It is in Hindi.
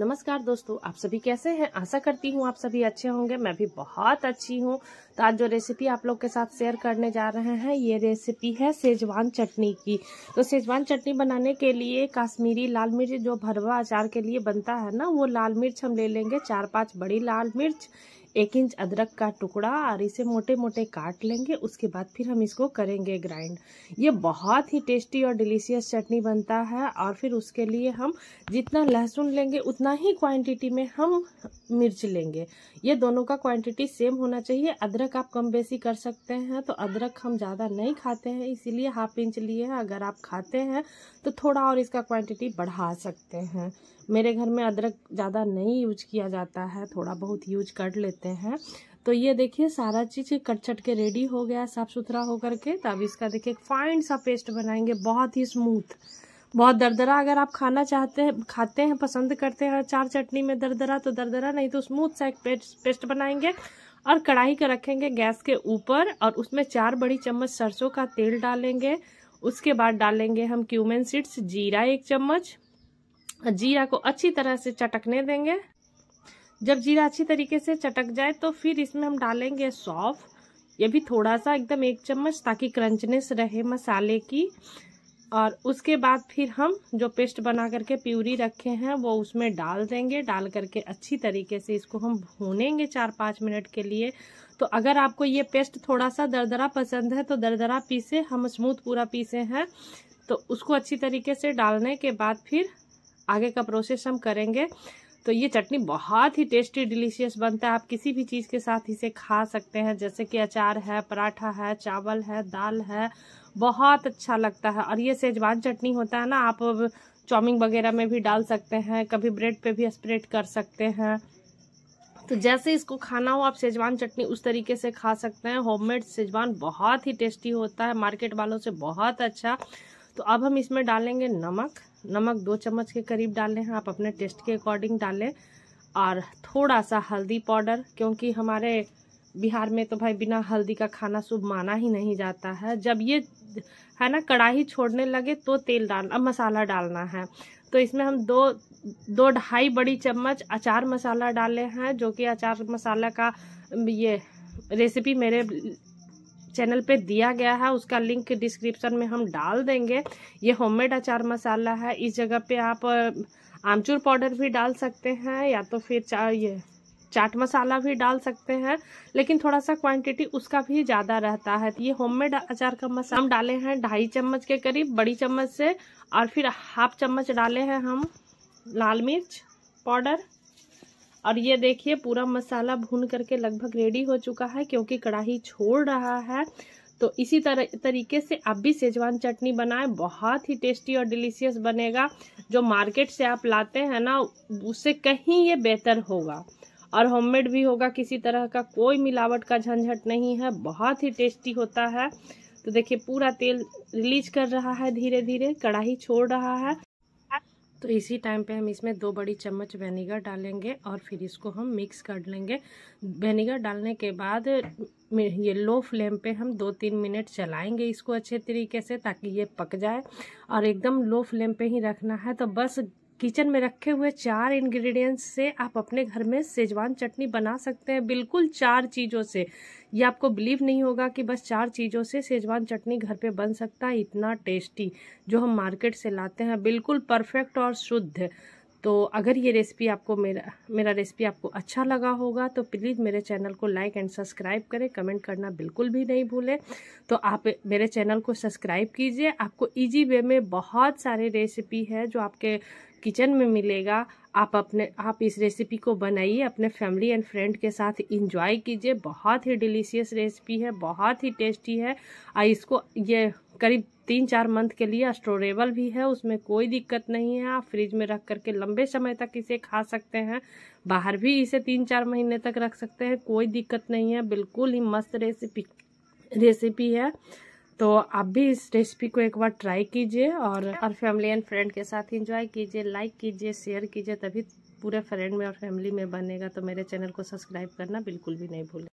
नमस्कार दोस्तों आप सभी कैसे हैं आशा करती हूँ आप सभी अच्छे होंगे मैं भी बहुत अच्छी हूँ तो आज जो रेसिपी आप लोग के साथ शेयर करने जा रहे हैं ये रेसिपी है सेजवान चटनी की तो सेजवान चटनी बनाने के लिए काश्मीरी लाल मिर्च जो भरवा अचार के लिए बनता है ना वो लाल मिर्च हम ले लेंगे चार पाँच बड़ी लाल मिर्च एक इंच अदरक का टुकड़ा और इसे मोटे मोटे काट लेंगे उसके बाद फिर हम इसको करेंगे ग्राइंड ये बहुत ही टेस्टी और डिलीशियस चटनी बनता है और फिर उसके लिए हम जितना लहसुन लेंगे उतना ही क्वांटिटी में हम मिर्च लेंगे ये दोनों का क्वांटिटी सेम होना चाहिए अदरक आप कम बेसी कर सकते हैं तो अदरक हम ज़्यादा नहीं खाते हैं इसीलिए हाफ इंच लिए हैं अगर आप खाते हैं तो थोड़ा और इसका क्वांटिटी बढ़ा सकते हैं मेरे घर में अदरक ज़्यादा नहीं यूज किया जाता है थोड़ा बहुत यूज कर लेते लेते हैं तो ये देखिए सारा चीज़ कट चट के रेडी हो गया साफ़ सुथरा हो करके तब इसका देखिए फाइन सा पेस्ट बनाएंगे बहुत ही स्मूथ बहुत दरदरा अगर आप खाना चाहते हैं खाते हैं पसंद करते हैं चार चटनी में दरदरा तो दरदरा नहीं तो स्मूथ सा एक पेस्ट पेस्ट बनाएंगे और कढ़ाई का रखेंगे गैस के ऊपर और उसमें चार बड़ी चम्मच सरसों का तेल डालेंगे उसके बाद डालेंगे हम क्यूमन सीड्स जीरा एक चम्मच जीरा को अच्छी तरह से चटकने देंगे जब जीरा अच्छी तरीके से चटक जाए तो फिर इसमें हम डालेंगे सौफ ये भी थोड़ा सा एकदम एक चम्मच ताकि क्रंचनेस रहे मसाले की और उसके बाद फिर हम जो पेस्ट बना करके प्यूरी रखे हैं वो उसमें डाल देंगे डाल करके अच्छी तरीके से इसको हम भूनेंगे चार पाँच मिनट के लिए तो अगर आपको ये पेस्ट थोड़ा सा दरदरा पसंद है तो दरदरा पीसे हम स्मूथ पूरा पीसे हैं तो उसको अच्छी तरीके से डालने के बाद फिर आगे का प्रोसेस हम करेंगे तो ये चटनी बहुत ही टेस्टी डिलीशियस बनता है आप किसी भी चीज़ के साथ इसे खा सकते हैं जैसे कि अचार है पराठा है चावल है दाल है बहुत अच्छा लगता है और ये सेजवान चटनी होता है ना आप चाउमिन वगैरह में भी डाल सकते हैं कभी ब्रेड पे भी स्प्रेड कर सकते हैं तो जैसे इसको खाना हो आप सेजवान चटनी उस तरीके से खा सकते हैं होममेड सेजवान बहुत ही टेस्टी होता है मार्केट वालों से बहुत अच्छा तो अब हम इसमें डालेंगे नमक नमक दो चम्मच के करीब डाल लें आप अपने टेस्ट के अकॉर्डिंग डाल लें और थोड़ा सा हल्दी पाउडर क्योंकि हमारे बिहार में तो भाई बिना हल्दी का खाना शुभ माना ही नहीं जाता है जब ये है ना कढ़ाई छोड़ने लगे तो तेल डाल मसाला डालना है तो इसमें हम दो दो ढाई बड़ी चम्मच अचार मसाला डाले हैं जो कि अचार मसाला का ये रेसिपी मेरे चैनल पे दिया गया है उसका लिंक डिस्क्रिप्शन में हम डाल देंगे ये होममेड अचार मसाला है इस जगह पे आप आमचूर पाउडर भी डाल सकते हैं या तो फिर चा ये चाट मसाला भी डाल सकते हैं लेकिन थोड़ा सा क्वांटिटी उसका भी ज़्यादा रहता है ये होममेड अचार का मसाला हम डाले हैं ढाई चम्मच के करीब बड़ी चम्मच से और फिर हाफ चम्मच डाले हैं हम लाल मिर्च पाउडर और ये देखिए पूरा मसाला भून करके लगभग रेडी हो चुका है क्योंकि कढ़ाई छोड़ रहा है तो इसी तरह तरीके से आप भी सेजवान चटनी बनाएं बहुत ही टेस्टी और डिलीशियस बनेगा जो मार्केट से आप लाते हैं ना उससे कहीं ये बेहतर होगा और होममेड भी होगा किसी तरह का कोई मिलावट का झंझट नहीं है बहुत ही टेस्टी होता है तो देखिए पूरा तेल रिलीज कर रहा है धीरे धीरे कढ़ाई छोड़ रहा है तो इसी टाइम पे हम इसमें दो बड़ी चम्मच वेनेगर डालेंगे और फिर इसको हम मिक्स कर लेंगे वेनेगर डालने के बाद ये लो फ्लेम पे हम दो तीन मिनट चलाएंगे इसको अच्छे तरीके से ताकि ये पक जाए और एकदम लो फ्लेम पे ही रखना है तो बस किचन में रखे हुए चार इंग्रेडिएंट्स से आप अपने घर में सेजवान चटनी बना सकते हैं बिल्कुल चार चीज़ों से ये आपको बिलीव नहीं होगा कि बस चार चीज़ों से सेजवान चटनी घर पे बन सकता है इतना टेस्टी जो हम मार्केट से लाते हैं बिल्कुल परफेक्ट और शुद्ध तो अगर ये रेसिपी आपको मेरा मेरा रेसिपी आपको अच्छा लगा होगा तो प्लीज़ मेरे चैनल को लाइक एंड सब्सक्राइब करें कमेंट करना बिल्कुल भी नहीं भूलें तो आप मेरे चैनल को सब्सक्राइब कीजिए आपको इजी वे में बहुत सारे रेसिपी है जो आपके किचन में मिलेगा आप अपने आप इस रेसिपी को बनाइए अपने फैमिली एंड फ्रेंड के साथ इंजॉय कीजिए बहुत ही डिलीशियस रेसिपी है बहुत ही टेस्टी है और इसको ये करीब तीन चार मंथ के लिए स्टोरेबल भी है उसमें कोई दिक्कत नहीं है आप फ्रिज में रख करके लंबे समय तक इसे खा सकते हैं बाहर भी इसे तीन चार महीने तक रख सकते हैं कोई दिक्कत नहीं है बिल्कुल ही मस्त रेसिपी रेसिपी है तो आप भी इस रेसिपी को एक बार ट्राई कीजिए और और फैमिली एंड फ्रेंड के साथ इंजॉय कीजिए लाइक कीजिए शेयर कीजिए तभी पूरे फ्रेंड में और फैमिली में बनेगा तो मेरे चैनल को सब्सक्राइब करना बिल्कुल भी नहीं भूलें